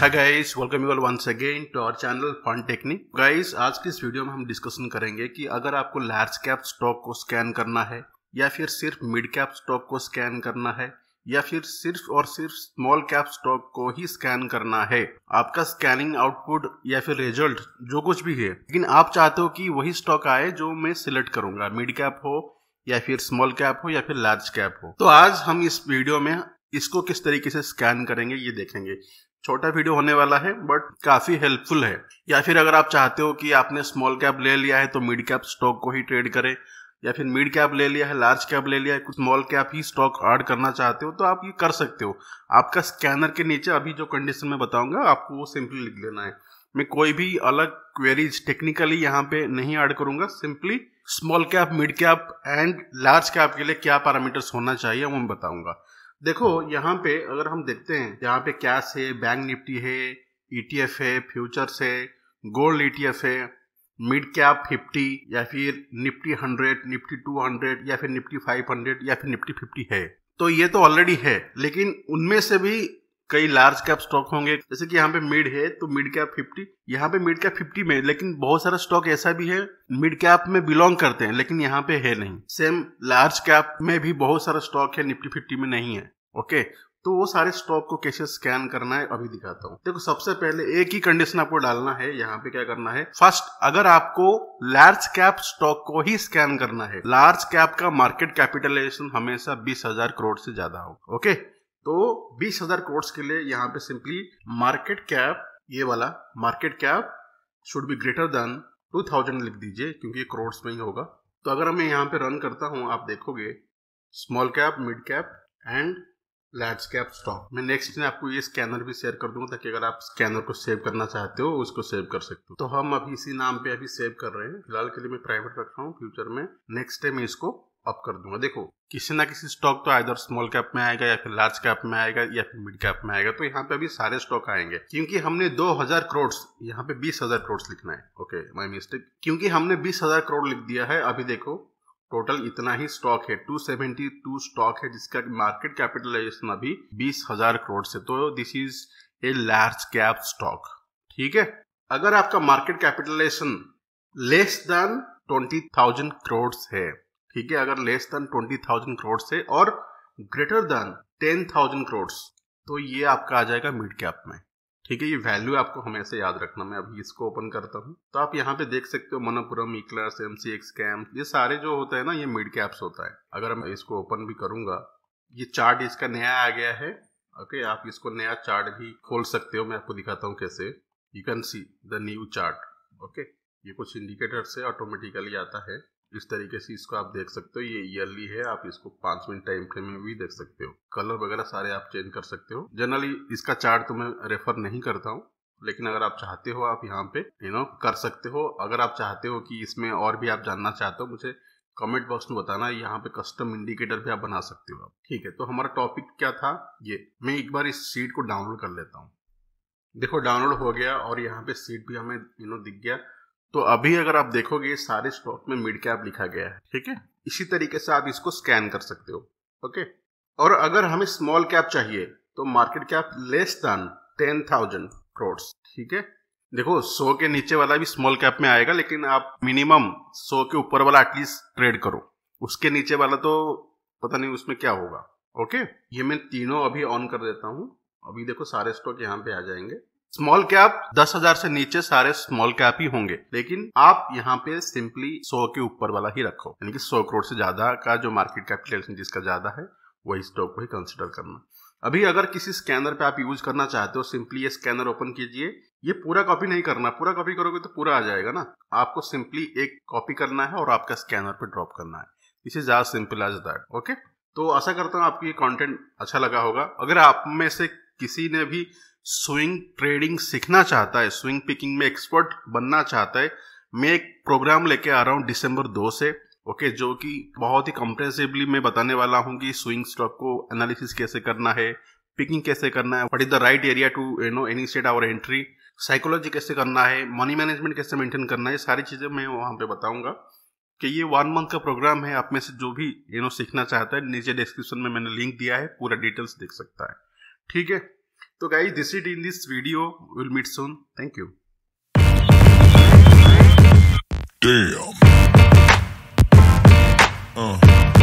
Hi guys welcome you all once again to our channel fun technique guys आज के इस video में हम डिस्कशन करेंगे कि अगर आपको लार्ज कैप स्टॉक को स्कैन करना है या फिर सिर्फ मिड कैप स्टॉक को स्कैन करना है या फिर सिर्फ और सिर्फ स्मॉल कैप स्टॉक को ही स्कैन करना है आपका स्कैनिंग आउटपुट या फिर रिजल्ट जो कुछ भी है लेकिन आप चाहते हो कि वही स्टॉक आए जो मैं सिलेक्ट करूंगा मिड कैप हो या फिर स्मॉल कैप हो या फिर लार्ज कैप हो तो आज हम इस वीडियो में इसको किस तरीके से स्कैन करेंगे ये देखेंगे छोटा वीडियो होने वाला है बट काफी हेल्पफुल है या फिर अगर आप चाहते हो कि आपने स्मॉल कैप ले लिया है तो मिड कैप स्टॉक को ही ट्रेड करें या फिर मिड कैप ले लिया है लार्ज कैप ले लिया है कुछ स्मॉल कैप ही स्टॉक ऐड करना चाहते हो तो आप ये कर सकते हो आपका स्कैनर के नीचे अभी जो कंडीशन में बताऊंगा आपको वो सिंपली लिख लेना है मैं कोई भी अलग क्वेरीज टेक्निकली यहाँ पे नहीं ऐड करूंगा simply small cap mid cap and large cap के लिए क्या पैरामीटर्स होना चाहिए वो मैं बताऊंगा देखो यहाँ पे अगर हम देखते हैं यहाँ पे कैश है बैंक निफ्टी है ईटीएफ e है फ्यूचर्स है गोल्ड ईटीएफ e है मिड कैप फिफ्टी या फिर Nifty hundred Nifty two hundred या फिर निफ्टी फाइव हंड्रेड या फिर निफ्टी फिफ्टी है तो ये तो ऑलरेडी है लेकिन उनमें से भी कई लार्ज कैप स्टॉक होंगे जैसे कि यहाँ पे मिड है तो मिड कैप फिफ्टी यहाँ पे मिड कैप फिफ्टी में लेकिन बहुत सारा स्टॉक ऐसा भी है मिड कैप में बिलोंग करते हैं लेकिन यहाँ पे है नहीं सेम लार्ज कैप में भी बहुत सारा स्टॉक है निफ्टी फिफ्टी में नहीं है ओके तो वो सारे स्टॉक को कैसे स्कैन करना है अभी दिखाता हूँ देखो सबसे पहले एक ही कंडीशन आपको डालना है यहाँ पे क्या करना है फर्स्ट अगर आपको लार्ज कैप स्टॉक को ही स्कैन करना है लार्ज कैप का मार्केट कैपिटलाइजेशन हमेशा बीस हजार करोड़ से ज्यादा हो ओके तो बीस हजार करोड़ के लिए यहाँ पे सिंपली मार्केट कैप ये वाला market cap should be greater than two thousand लिख दीजिए क्योंकि करोड़ में ही होगा तो अगर मैं यहाँ पे रन करता हूँ आप देखोगे small cap mid cap and large cap stock मैं नेक्स्ट में आपको ये स्कैनर भी शेयर कर दूंगा ताकि अगर आप स्कैनर को सेव करना चाहते हो उसको सेव कर सकते हो तो हम अभी इसी नाम पे अभी सेव कर रहे हैं फिलहाल के लिए मैं प्राइवेट रख रहा हूँ फ्यूचर में नेक्स्ट टाइम इसको अप कर दूंगा देखो किसी ना किसी स्टॉक तो आधर स्मॉल कैप में आएगा या फिर लार्ज कैप में आएगा या फिर मिड कैप में आएगा तो यहाँ पे अभी सारे स्टॉक आएंगे क्योंकि हमने 2000 करोड़ यहाँ पे 20000 करोड़ लिखना है ओके माय मिस्टेक क्योंकि हमने 20000 करोड़ लिख दिया है अभी देखो टोटल इतना ही स्टॉक है टू स्टॉक है जिसका मार्केट कैपिटलाइजेशन अभी हजार करोड़ से तो this is a large cap stock ठीक है अगर आपका market capitalization less than twenty thousand crore है ठीक है अगर less than twenty thousand crore से और greater than ten thousand crore तो ये आपका आ जाएगा मिड कैप में ठीक है ये वैल्यू आपको हमेशा याद रखना मैं अभी इसको ओपन करता हूँ तो आप यहाँ पे देख सकते हो Manappuram eClerx M C X कैम्प ये सारे जो होते हैं ना ये मिड कैप्स होता है अगर मैं इसको ओपन भी करूंगा ये चार्ट इसका नया आ गया है ओके आप इसको नया चार्ट भी खोल सकते हो मैं आपको दिखाता हूँ कैसे you can see the new chart okay ये कुछ इंडिकेटर से ऑटोमेटिकली आता है इस तरीके से इसको आप देख सकते हो ये ईयरली है आप इसको पांच मिनट टाइम फ्रेम में भी देख सकते हो कलर वगैरह सारे आप चेंज कर सकते हो जनरली इसका चार्ट तो मैं रेफर नहीं करता हूँ लेकिन अगर आप चाहते हो आप यहाँ पे यू नो कर सकते हो अगर आप चाहते हो कि इसमें और भी आप जानना चाहते हो मुझे कमेंट बॉक्स में बताना यहाँ पे कस्टम इंडिकेटर भी आप बना सकते हो आप ठीक है तो हमारा टॉपिक क्या था ये मैं एक बार इस सीट को डाउनलोड कर लेता हूँ देखो डाउनलोड हो गया और यहाँ पे सीट भी हमें यू नो दिख गया तो अभी अगर आप देखोगे सारे स्टॉक में मिड कैप लिखा गया है ठीक है इसी तरीके से आप इसको स्कैन कर सकते हो ओके और अगर हमें स्मॉल कैप चाहिए तो market cap less than ten thousand crore ठीक है देखो सौ के नीचे वाला भी स्मॉल कैप में आएगा लेकिन आप मिनिमम सौ के ऊपर वाला एटलीस्ट ट्रेड करो उसके नीचे वाला तो पता नहीं उसमें क्या होगा ओके ये मैं तीनों अभी ऑन कर देता हूँ अभी देखो सारे स्टॉक यहाँ पे आ जाएंगे स्मॉल कैप दस हजार से नीचे सारे स्मॉल कैप ही होंगे लेकिन आप यहाँ पे सिंपली सौ के ऊपर वाला ही रखो यानी कि सौ करोड़ से ज्यादा का जो मार्केट कैपिटलाइजेशन जिसका ज्यादा है वही स्टॉक को ही कंसिडर करना अभी अगर किसी स्कैनर पे आप यूज करना चाहते हो सिंपली ये स्कैनर ओपन कीजिए ये पूरा कॉपी नहीं करना पूरा कॉपी करोगे तो पूरा आ जाएगा ना आपको सिंपली एक कॉपी करना है और आपका स्कैनर पे ड्रॉप करना है इसे is as simple as that okay तो आशा करता हूँ आपको ये कॉन्टेंट अच्छा लगा होगा अगर आप में से किसी ने भी स्विंग ट्रेडिंग सीखना चाहता है स्विंग पिकिंग में एक्सपर्ट बनना चाहता है मैं एक प्रोग्राम लेके आ रहा हूँ दिसंबर दो से ओके जो कि बहुत ही कंप्रेसिवली मैं बताने वाला हूँ कि स्विंग स्टॉक को एनालिसिस कैसे करना है पिकिंग कैसे करना है what is the right area to you know any state our entry psychology कैसे करना है मनी मैनेजमेंट कैसे मेंटेन करना है सारी चीज़ें मैं वहाँ पे बताऊंगा कि ये वन मंथ का प्रोग्राम है आप में से जो भी यू नो सीखना चाहता है नीचे डिस्क्रिप्शन में मैंने लिंक दिया है पूरा डिटेल्स देख सकता है ठीक है So, guys, this is it in this video. We'll meet soon. Thank you. Damn. Uh.